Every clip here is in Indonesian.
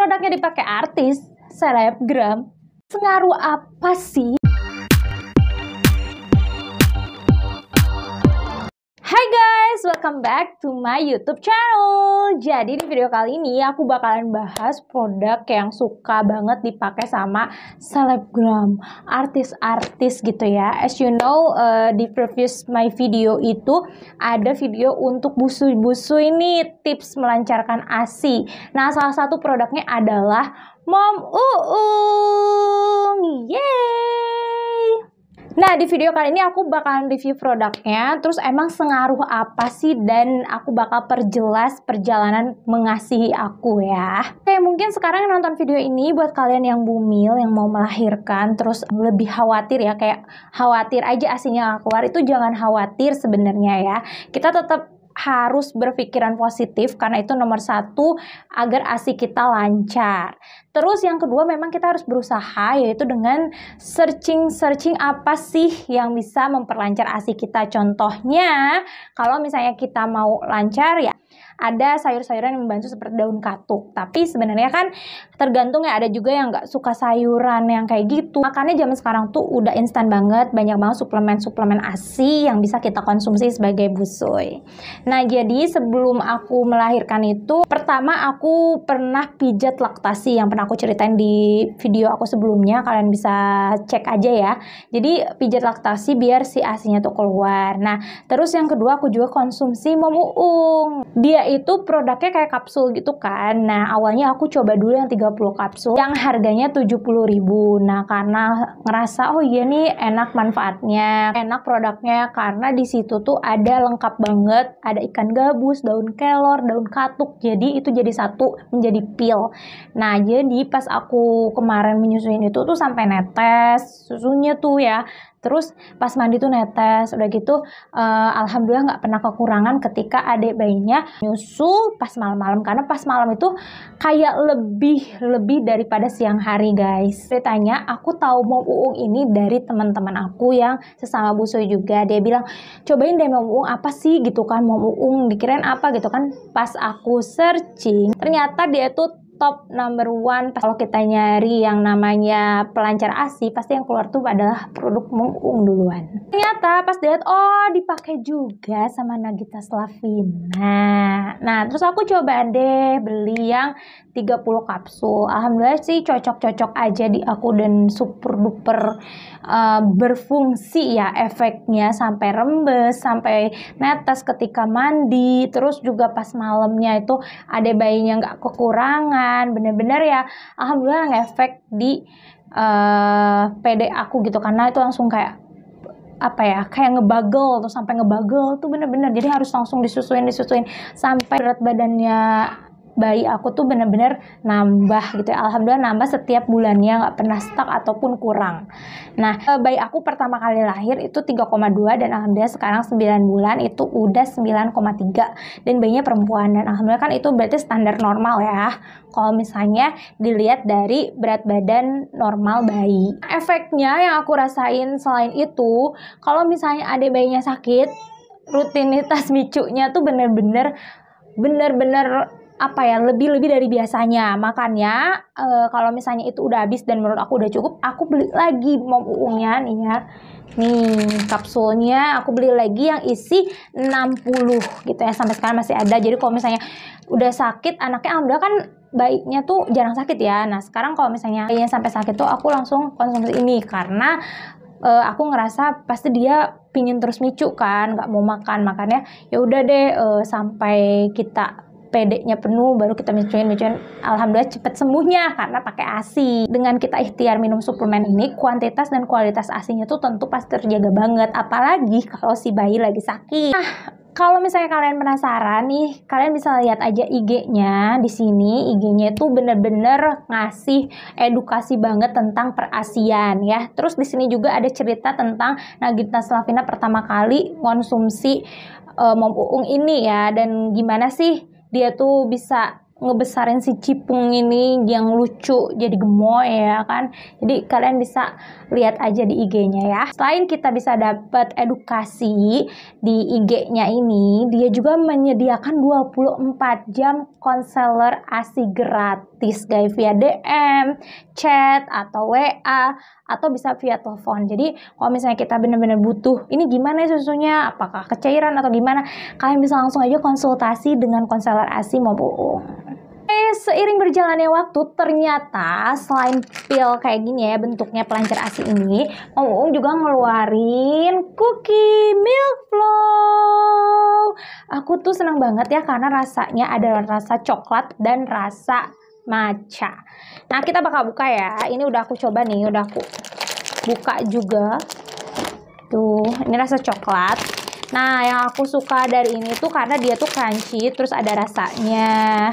produknya dipakai artis, selebgram, pengaruh apa sih guys, welcome back to my YouTube channel. Jadi di video kali ini aku bakalan bahas produk yang suka banget dipakai sama selebgram, artis-artis gitu ya. As you know, uh, di previous my video itu ada video untuk busu-busu ini tips melancarkan ASI. Nah, salah satu produknya adalah Mom Uung. Yeay! Nah, di video kali ini aku bakalan review produknya, terus emang sengaruh apa sih dan aku bakal perjelas perjalanan mengasihi aku ya. Oke, mungkin sekarang yang nonton video ini buat kalian yang bumil, yang mau melahirkan, terus lebih khawatir ya, kayak khawatir aja asinya keluar itu jangan khawatir sebenarnya ya. Kita tetap harus berpikiran positif karena itu nomor satu agar ASI kita lancar. Terus yang kedua memang kita harus berusaha yaitu dengan searching-searching apa sih yang bisa memperlancar ASI kita. Contohnya kalau misalnya kita mau lancar ya ada sayur-sayuran yang membantu seperti daun katuk. Tapi sebenarnya kan tergantung ya ada juga yang nggak suka sayuran yang kayak gitu makanya zaman sekarang tuh udah instan banget banyak banget suplemen-suplemen ASI yang bisa kita konsumsi sebagai busui nah jadi sebelum aku melahirkan itu pertama aku pernah pijat laktasi yang pernah aku ceritain di video aku sebelumnya kalian bisa cek aja ya jadi pijat laktasi biar si ASINya tuh keluar nah terus yang kedua aku juga konsumsi mom dia itu produknya kayak kapsul gitu kan nah awalnya aku coba dulu yang tiga 20 kapsul yang harganya 70.000. Nah, karena ngerasa oh iya nih enak manfaatnya, enak produknya karena di situ tuh ada lengkap banget, ada ikan gabus, daun kelor, daun katuk. Jadi itu jadi satu menjadi pil. Nah, jadi pas aku kemarin menyusuin itu tuh sampai netes susunya tuh ya Terus pas mandi tuh netes, udah gitu uh, alhamdulillah nggak pernah kekurangan ketika adik bayinya nyusu pas malam-malam karena pas malam itu kayak lebih lebih daripada siang hari guys. Saya tanya, aku tahu mau uung ini dari teman-teman aku yang sesama busui juga. Dia bilang cobain deh mau uung apa sih gitu kan mau uung dikirain apa gitu kan. Pas aku searching ternyata dia tuh top number one kalau kita nyari yang namanya pelancar ASI pasti yang keluar tuh adalah produk Mengung duluan. Ternyata pas lihat oh dipakai juga sama Nagita Slavina. Nah, terus aku coba deh beli yang 30 kapsul. Alhamdulillah sih cocok-cocok aja di aku dan super duper uh, eh, berfungsi ya efeknya sampai rembes, sampai netes ketika mandi, terus juga pas malamnya itu ada bayinya nggak kekurangan, bener-bener ya alhamdulillah efek di uh, eh, PD aku gitu karena itu langsung kayak apa ya kayak ngebagel tuh sampai ngebagel tuh bener-bener jadi harus langsung disusuin disusuin sampai berat badannya bayi aku tuh bener-bener nambah gitu ya. Alhamdulillah nambah setiap bulannya nggak pernah stuck ataupun kurang. Nah, eh, bayi aku pertama kali lahir itu 3,2 dan alhamdulillah sekarang 9 bulan itu udah 9,3 dan bayinya perempuan dan alhamdulillah kan itu berarti standar normal ya. Kalau misalnya dilihat dari berat badan normal bayi. Efeknya yang aku rasain selain itu, kalau misalnya ada bayinya sakit, rutinitas micunya tuh bener-bener bener-bener apa ya lebih-lebih dari biasanya. Makanya e, kalau misalnya itu udah habis dan menurut aku udah cukup, aku beli lagi mau uungnya nih ya. Nih, kapsulnya aku beli lagi yang isi 60 gitu ya. Sampai sekarang masih ada. Jadi kalau misalnya udah sakit anaknya udah kan baiknya tuh jarang sakit ya. Nah, sekarang kalau misalnya bayinya sampai sakit tuh aku langsung konsumsi ini karena e, aku ngerasa pasti dia pingin terus micu kan, nggak mau makan. makannya ya udah deh e, sampai kita PD-nya penuh baru kita micuin micuin alhamdulillah cepet sembuhnya karena pakai ASI dengan kita ikhtiar minum suplemen ini kuantitas dan kualitas ASINya tuh tentu pasti terjaga banget apalagi kalau si bayi lagi sakit nah kalau misalnya kalian penasaran nih, kalian bisa lihat aja IG-nya di sini. IG-nya itu bener-bener ngasih edukasi banget tentang perasian ya. Terus di sini juga ada cerita tentang Nagita Slavina pertama kali konsumsi uh, eh, mom uung ini ya dan gimana sih dia tuh bisa ngebesarin si cipung ini yang lucu jadi gemoy ya kan jadi kalian bisa lihat aja di IG-nya ya selain kita bisa dapat edukasi di IG-nya ini dia juga menyediakan 24 jam konselor ASI gratis guys via DM, chat atau WA atau bisa via telepon. Jadi kalau misalnya kita benar-benar butuh ini gimana ya susunya, apakah kecairan atau gimana, kalian bisa langsung aja konsultasi dengan konselor ASI maupun seiring berjalannya waktu ternyata selain pil kayak gini ya bentuknya pelancar ASI ini, Om um juga ngeluarin cookie milk flow. Aku tuh seneng banget ya karena rasanya ada rasa coklat dan rasa maca. Nah, kita bakal buka ya. Ini udah aku coba nih, udah aku buka juga. Tuh, ini rasa coklat. Nah, yang aku suka dari ini tuh karena dia tuh crunchy, terus ada rasanya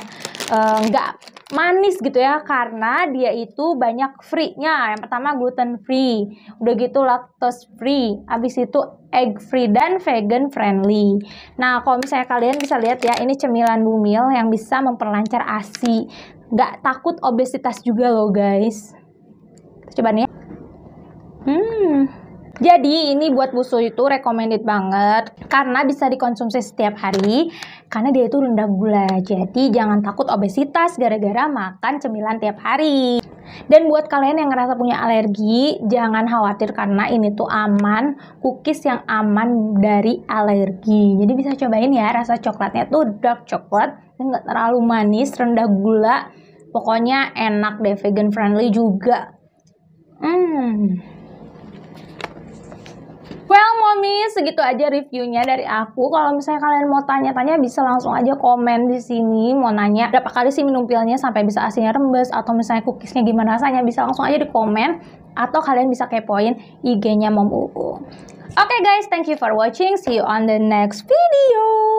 eh, nggak uh, manis gitu ya karena dia itu banyak free-nya. Yang pertama gluten free, udah gitu lactose free, abis itu egg free dan vegan friendly. Nah, kalau misalnya kalian bisa lihat ya, ini cemilan bumil yang bisa memperlancar ASI nggak takut obesitas juga loh guys. Kita coba nih. Hmm. Jadi ini buat busu itu recommended banget karena bisa dikonsumsi setiap hari karena dia itu rendah gula. Jadi jangan takut obesitas gara-gara makan cemilan tiap hari. Dan buat kalian yang ngerasa punya alergi, jangan khawatir karena ini tuh aman, cookies yang aman dari alergi. Jadi bisa cobain ya rasa coklatnya tuh dark coklat nggak terlalu manis, rendah gula. Pokoknya enak deh, vegan friendly juga. Hmm. Well, mommy, segitu aja reviewnya dari aku. Kalau misalnya kalian mau tanya-tanya, bisa langsung aja komen di sini. Mau nanya berapa kali sih minum pilnya sampai bisa asinnya rembes, atau misalnya cookiesnya gimana rasanya, bisa langsung aja di komen. Atau kalian bisa kepoin IG-nya Mom Oke okay, guys, thank you for watching. See you on the next video.